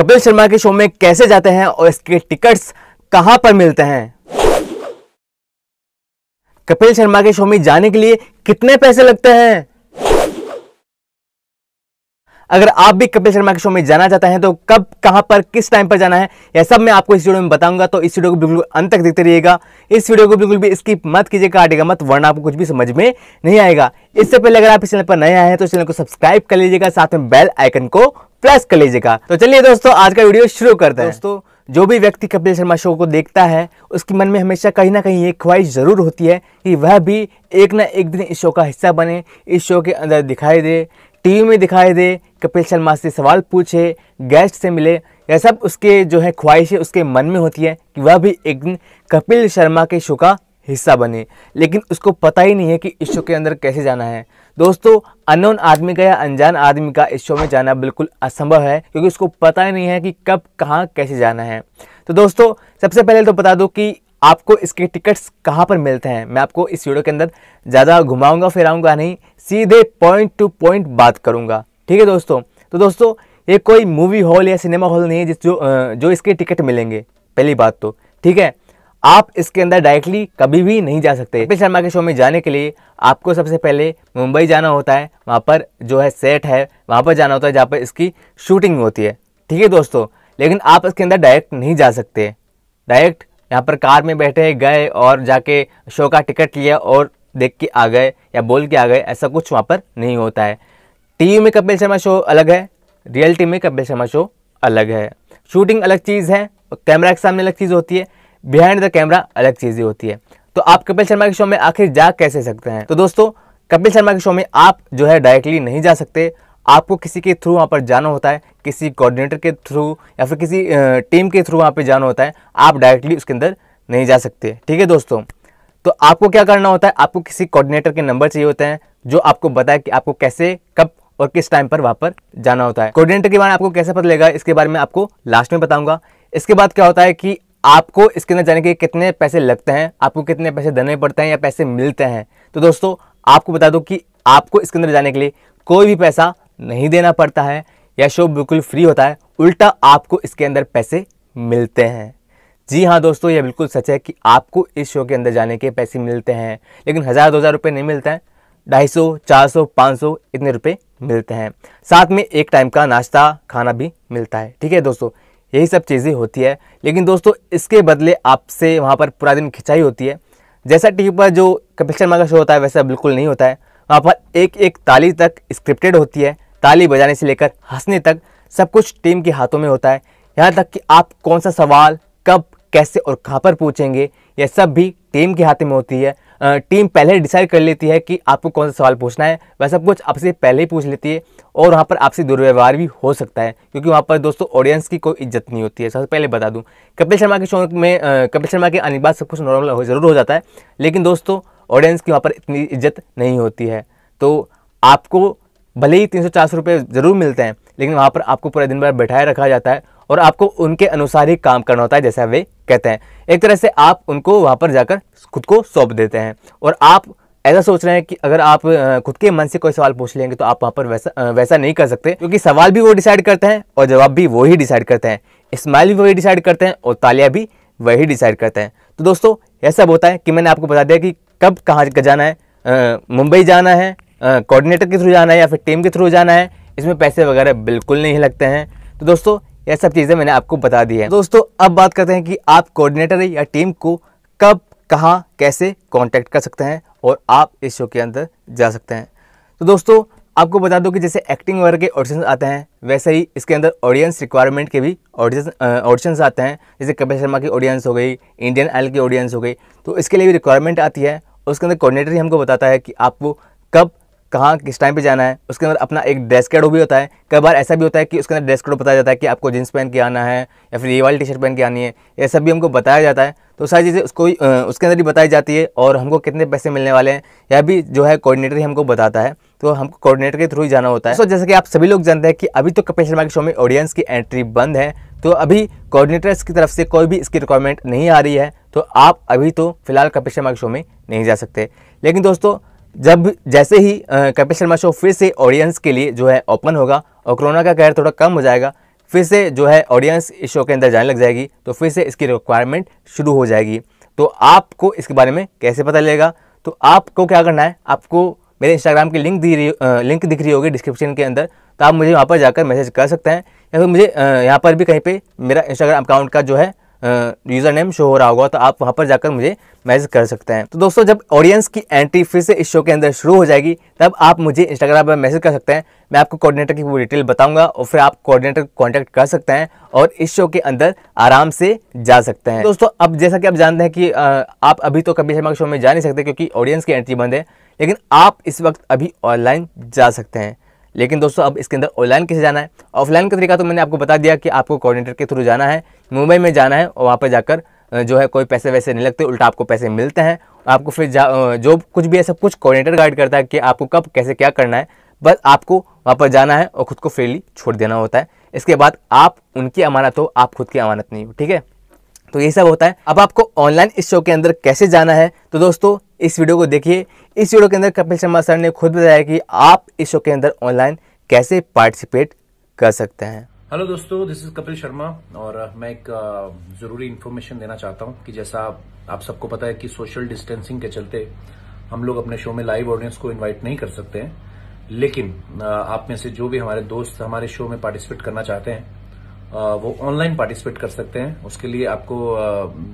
कपिल शर्मा के शो में कैसे जाते हैं और इसके टिकट्स कहां पर मिलते हैं कपिल शर्मा के शो में जाने के लिए कितने पैसे लगते हैं अगर आप भी कपिल शर्मा के शो में जाना चाहते हैं तो कब कहां पर किस टाइम पर जाना है यह सब मैं आपको इस वीडियो में बताऊंगा तो इस वीडियो को बिल्कुल अंत तक देखते रहिएगा इस वीडियो को बिल्कुल भी स्किप मत कीजिए काटेगा मत वरना आपको कुछ भी समझ में नहीं आएगा इससे पहले अगर आप इस चैनल पर नए आए हैं तो चैनल को सब्सक्राइब कर लीजिएगा साथ में बेल आइकन को प्रेस कर लीजिएगा तो चलिए दोस्तों आज का वीडियो शुरू करते हैं दोस्तों जो भी व्यक्ति कपिल शर्मा शो को देखता है उसके मन में हमेशा कहीं ना कहीं ये ख्वाहिश ज़रूर होती है कि वह भी एक ना एक दिन इस शो का हिस्सा बने इस शो के अंदर दिखाई दे टीवी में दिखाई दे कपिल शर्मा से सवाल पूछे गेस्ट से मिले यह सब उसके जो है ख्वाहिशें उसके मन में होती है कि वह भी एक दिन कपिल शर्मा के शो का हिस्सा बने लेकिन उसको पता ही नहीं है कि इस शो के अंदर कैसे जाना है दोस्तों अनोन आदमी का या अनजान आदमी का इस शो में जाना बिल्कुल असंभव है क्योंकि उसको पता ही नहीं है कि कब कहाँ कैसे जाना है तो दोस्तों सबसे पहले तो बता दो कि आपको इसके टिकट्स कहाँ पर मिलते हैं मैं आपको इस वीडियो के अंदर ज़्यादा घुमाऊँगा फिराऊँगा नहीं सीधे पॉइंट टू पॉइंट बात करूँगा ठीक है दोस्तों तो दोस्तों ये कोई मूवी हॉल या सिनेमा हॉल नहीं है जिस जो जो इसके टिकट मिलेंगे पहली बात तो ठीक है आप इसके अंदर डायरेक्टली कभी भी नहीं जा सकते कपिल शर्मा के शो में जाने के लिए आपको सबसे पहले मुंबई जाना होता है वहाँ पर जो है सेट है वहाँ पर जाना होता है जहाँ पर इसकी शूटिंग होती है ठीक है दोस्तों लेकिन आप इसके अंदर डायरेक्ट नहीं जा सकते डायरेक्ट यहाँ पर कार में बैठे गए और जाके शो का टिकट लिया और देख के आ गए या बोल के आ गए ऐसा कुछ वहाँ पर नहीं होता है टीवी में कपिल शर्मा शो अलग है रियलिटी में कपिल शर्मा शो अलग है शूटिंग अलग चीज़ है कैमरा के सामने अलग चीज़ होती है बिहाइंड द कैमरा अलग चीज़ें होती है तो आप कपिल शर्मा के शो में आखिर जा कैसे सकते हैं तो दोस्तों कपिल शर्मा के शो में आप जो है डायरेक्टली नहीं जा सकते आपको किसी के थ्रू वहाँ पर जाना होता है किसी कोऑर्डिनेटर के थ्रू या फिर किसी टीम के थ्रू वहाँ पे जाना होता है आप डायरेक्टली उसके अंदर नहीं जा सकते ठीक है दोस्तों तो आपको क्या करना होता है आपको किसी कोऑर्डिनेटर के नंबर चाहिए होते हैं जो आपको बताए कि आपको कैसे कब और किस टाइम पर वहाँ पर जाना होता है कोऑर्डिनेटर के बारे में आपको कैसे पता लेगा इसके बारे में आपको लास्ट में बताऊँगा इसके बाद क्या होता है कि आपको इसके अंदर जाने के कितने पैसे लगते हैं आपको कितने पैसे देने पड़ते हैं या पैसे मिलते हैं तो दोस्तों आपको बता दो कि आपको इसके अंदर जाने के लिए कोई भी पैसा नहीं देना पड़ता है यह शो बिल्कुल फ्री होता है उल्टा आपको इसके अंदर पैसे मिलते हैं जी हाँ दोस्तों यह बिल्कुल सच है कि आपको इस शो के अंदर जाने के पैसे मिलते हैं लेकिन हज़ार दो हज़ार रुपये नहीं मिलते हैं ढाई सौ चार सौ पाँच सौ इतने रुपये मिलते हैं साथ में एक टाइम का नाश्ता खाना भी मिलता है ठीक है दोस्तों यही सब चीज़ें होती है लेकिन दोस्तों इसके बदले आपसे वहाँ पर पूरा दिन खिंचाई होती है जैसा टी पर जो कपिल शर्मा का शो होता है वैसा बिल्कुल नहीं होता है वहाँ पर एक एक ताली तक स्क्रिप्टेड होती है ताली बजाने से लेकर हंसने तक सब कुछ टीम के हाथों में होता है यहाँ तक कि आप कौन सा सवाल कब कैसे और कहाँ पर पूछेंगे यह सब भी टीम के हाथ में होती है टीम पहले डिसाइड कर लेती है कि आपको कौन सा सवाल पूछना है वह सब कुछ आपसे पहले ही पूछ लेती है और वहाँ पर आपसे दुर्व्यवहार भी हो सकता है क्योंकि वहाँ पर दोस्तों ऑडियंस की कोई इज्जत नहीं होती है सबसे पहले बता दूँ कपिल शर्मा के शो में कपिल शर्मा के आने बाद सब कुछ नॉर्मल हो ज़रूर हो जाता है लेकिन दोस्तों ऑडियंस की वहाँ पर इतनी इज्जत नहीं होती है तो आपको भले ही तीन सौ चार सौ रुपये ज़रूर मिलते हैं लेकिन वहाँ पर आपको पूरे दिन भर बैठाए रखा जाता है और आपको उनके अनुसार ही काम करना होता है जैसा वे कहते हैं एक तरह से आप उनको वहाँ पर जाकर खुद को सौंप देते हैं और आप ऐसा सोच रहे हैं कि अगर आप खुद के मन से कोई सवाल पूछ लेंगे तो आप वहाँ पर वैसा वैसा नहीं कर सकते क्योंकि सवाल भी वो डिसाइड करते हैं और जवाब भी वही डिसाइड करते हैं स्माइल भी वही डिसाइड करते हैं और तालियाँ भी वही डिसाइड करते हैं तो दोस्तों यह सब होता है कि मैंने आपको बता दिया कि कब कहाँ जाना है मुंबई जाना है कोऑर्डिनेटर के थ्रू जाना है या फिर टीम के थ्रू जाना है इसमें पैसे वगैरह बिल्कुल नहीं लगते हैं तो दोस्तों यह सब चीज़ें मैंने आपको बता दी है दोस्तों अब बात करते हैं कि आप कोऑर्डिनेटर या टीम को कब कहाँ कैसे कॉन्टैक्ट कर सकते हैं और आप इस शो के अंदर जा सकते हैं तो दोस्तों आपको बता दूं कि जैसे एक्टिंग वगैरह के ऑडिशन आते हैं वैसे ही इसके अंदर ऑडियंस रिक्वायरमेंट के भी ऑडिशन ऑडिशन आते हैं जैसे कपिल शर्मा की ऑडियंस हो गई इंडियन आइल की ऑडियंस हो गई तो इसके लिए भी रिक्वायरमेंट आती है उसके अंदर कोऑर्डिनेटर ही हमको बताता है कि आपको कब कहाँ किस टाइम पे जाना है उसके अंदर अपना एक ड्रेस कोड भी होता है कई बार ऐसा भी होता है कि उसके अंदर ड्रेस कोड बताया जाता है कि आपको जींस पहन के आना है या फिर ये वाली टी शर्ट पहन के आनी है ये सब भी हमको बताया जाता है तो सारी चीज़ें उसको उसके अंदर ही बताई जाती है और हमको कितने पैसे मिलने वाले हैं यह भी जो है कोऑर्डिनेटर ही हमको बताता है तो हमको कोऑर्डिनेटर के थ्रू ही जाना होता है सो जैसे कि आप सभी लोग जानते हैं कि अभी तो कपिल शर्मा के शो में ऑडियंस की एंट्री बंद है तो अभी कोऑर्डिनेटर्स की तरफ से कोई भी इसकी रिक्वायरमेंट नहीं आ रही है तो आप अभी तो फिलहाल कपिल शर्मा के शो में नहीं जा सकते लेकिन दोस्तों जब जैसे ही कपिल शर्मा शो फिर से ऑडियंस के लिए जो है ओपन होगा और कोरोना का कहर थोड़ा कम हो जाएगा फिर से जो है ऑडियंस इस शो के अंदर जाने लग जाएगी तो फिर से इसकी रिक्वायरमेंट शुरू हो जाएगी तो आपको इसके बारे में कैसे पता लगेगा तो आपको क्या करना है आपको मेरे इंस्टाग्राम की लिंक दी रही लिंक दिख रही होगी डिस्क्रिप्शन के अंदर तो आप मुझे वहाँ पर जाकर मैसेज कर सकते हैं या फिर मुझे यहाँ पर भी कहीं पर मेरा इंस्टाग्राम अकाउंट का जो है यूज़र नेम शो हो रहा होगा तो आप वहाँ पर जाकर मुझे मैसेज कर सकते हैं तो दोस्तों जब ऑडियंस की एंट्री फिर से इस शो के अंदर शुरू हो जाएगी तब आप मुझे इंस्टाग्राम पर मैसेज कर सकते हैं मैं आपको कोऑर्डिनेटर की पूरी डिटेल बताऊंगा और फिर आप कोऑर्डिनेटर को कॉन्टैक्ट कर सकते हैं और इस शो के अंदर आराम से जा सकते हैं दोस्तों अब जैसा कि आप जानते हैं कि आप अभी तो कभी शर्मा के शो में जा नहीं सकते क्योंकि ऑडियंस की एंट्री बंद है लेकिन आप इस वक्त अभी ऑनलाइन जा सकते हैं लेकिन दोस्तों अब इसके अंदर ऑनलाइन कैसे जाना है ऑफलाइन का तरीका तो मैंने आपको बता दिया कि आपको कोऑर्डिनेटर के थ्रू जाना है मुंबई में जाना है और वहाँ पर जाकर जो है कोई पैसे वैसे नहीं लगते उल्टा आपको पैसे मिलते हैं आपको फिर जो कुछ भी है सब कुछ कोऑर्डिनेटर गाइड करता है कि आपको कब कैसे क्या करना है बस आपको वहाँ पर जाना है और खुद को फ्रीली छोड़ देना होता है इसके बाद आप उनकी अमानत हो आप खुद की अमानत नहीं हो ठीक है तो यही सब होता है अब आपको ऑनलाइन इस शो के अंदर कैसे जाना है तो दोस्तों इस वीडियो को देखिए इस वीडियो के अंदर कपिल शर्मा सर ने खुद बताया कि आप इस शो के अंदर ऑनलाइन कैसे पार्टिसिपेट कर सकते हैं हेलो दोस्तों दिस इज कपिल शर्मा और मैं एक ज़रूरी इन्फॉर्मेशन देना चाहता हूँ कि जैसा आप सबको पता है कि सोशल डिस्टेंसिंग के चलते हम लोग अपने शो में लाइव ऑडियंस को इन्वाइट नहीं कर सकते हैं लेकिन आप में से जो भी हमारे दोस्त हमारे शो में पार्टिसिपेट करना चाहते हैं वो ऑनलाइन पार्टिसिपेट कर सकते हैं उसके लिए आपको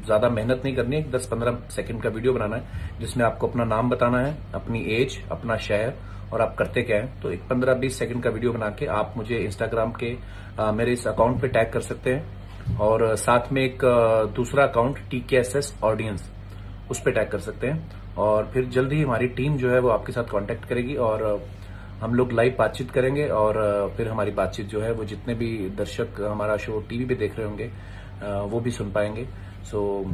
ज्यादा मेहनत नहीं करनी है दस पंद्रह सेकंड का वीडियो बनाना है जिसमें आपको अपना नाम बताना है अपनी एज अपना शहर और आप करते क्या है तो एक पंद्रह बीस सेकंड का वीडियो बना के आप मुझे इंस्टाग्राम के आ, मेरे इस अकाउंट पे टैग कर सकते हैं और साथ में एक दूसरा account TKSS S S audience उस पर टैग कर सकते हैं और फिर जल्द ही हमारी टीम जो है वो आपके साथ कॉन्टेक्ट करेगी और हम लोग लाइव बातचीत करेंगे और फिर हमारी बातचीत जो है वो जितने भी दर्शक हमारा शो टीवी पे देख रहे होंगे वो भी सुन पाएंगे सो so,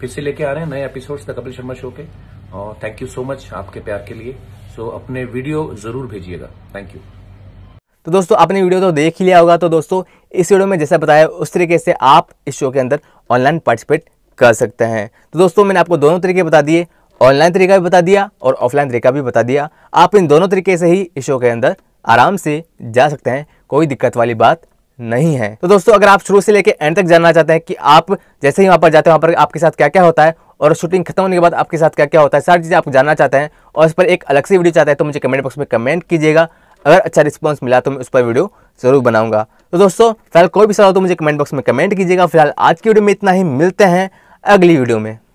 फिर से लेके आ रहे हैं नए episodes the Kapil Sharma show के और थैंक यू सो मच आपके प्यार के लिए सो so, अपने वीडियो जरूर भेजिएगा थैंक यू तो दोस्तों आपने वीडियो तो देख ही लिया होगा तो दोस्तों इस वीडियो में जैसा बताया उस तरीके से आप इस शो के अंदर ऑनलाइन पार्टिसिपेट कर सकते हैं तो दोस्तों मैंने आपको दोनों तरीके बता दिए ऑनलाइन तरीका भी बता दिया और ऑफलाइन तरीका भी बता दिया आप इन दोनों तरीके से ही इस शो के अंदर आराम से जा सकते हैं कोई दिक्कत वाली बात नहीं है तो दोस्तों अगर आप शुरू से लेकर एंड तक जानना चाहते हैं कि आप जैसे ही वहाँ पर जाते हैं वहाँ पर आपके साथ क्या क्या होता है और शूटिंग खत्म होने के बाद आपके साथ क्या क्या होता है सारी चीज़ें आप जानना चाहते हैं और इस पर एक अलग से वीडियो चाहते हैं तो मुझे कमेंट बॉक्स में कमेंट कीजिएगा अगर अच्छा रिस्पॉन्स मिला तो मैं उस पर वीडियो जरूर बनाऊंगा तो दोस्तों फिलहाल कोई भी सवाल हो तो मुझे कमेंट बॉक्स में कमेंट कीजिएगा फिलहाल आज की वीडियो में इतना ही मिलते हैं अगली वीडियो में